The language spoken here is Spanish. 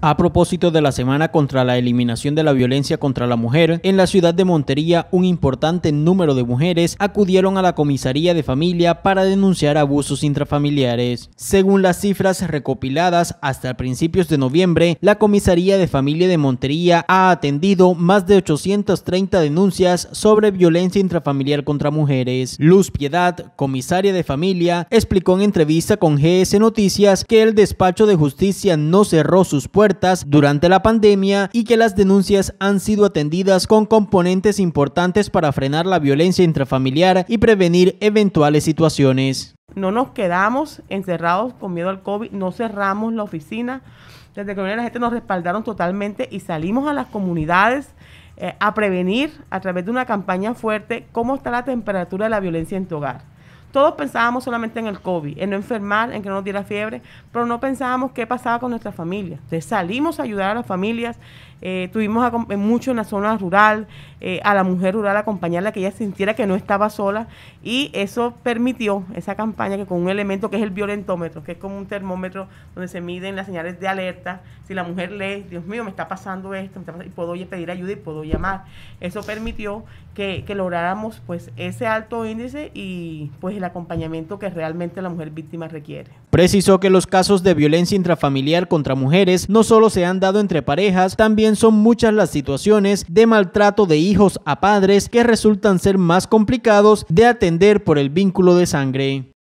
a propósito de la Semana contra la Eliminación de la Violencia contra la Mujer, en la ciudad de Montería un importante número de mujeres acudieron a la comisaría de familia para denunciar abusos intrafamiliares. Según las cifras recopiladas hasta principios de noviembre, la comisaría de familia de Montería ha atendido más de 830 denuncias sobre violencia intrafamiliar contra mujeres. Luz Piedad, comisaria de familia, explicó en entrevista con GS Noticias que el despacho de justicia no cerró sus puertas durante la pandemia y que las denuncias han sido atendidas con componentes importantes para frenar la violencia intrafamiliar y prevenir eventuales situaciones. No nos quedamos encerrados con miedo al COVID, no cerramos la oficina. Desde que la gente nos respaldaron totalmente y salimos a las comunidades eh, a prevenir a través de una campaña fuerte cómo está la temperatura de la violencia en tu hogar. Todos pensábamos solamente en el COVID, en no enfermar, en que no nos diera fiebre, pero no pensábamos qué pasaba con nuestra familia. Entonces salimos a ayudar a las familias, eh, tuvimos eh, mucho en la zona rural, eh, a la mujer rural acompañarla, que ella sintiera que no estaba sola y eso permitió esa campaña que con un elemento que es el violentómetro, que es como un termómetro donde se miden las señales de alerta, si la mujer lee, Dios mío, me está pasando esto, me está y puedo pedir ayuda y puedo llamar. Eso permitió que, que lográramos pues ese alto índice y pues el acompañamiento que realmente la mujer víctima requiere. Precisó que los casos de violencia intrafamiliar contra mujeres no solo se han dado entre parejas, también son muchas las situaciones de maltrato de hijos a padres que resultan ser más complicados de atender por el vínculo de sangre.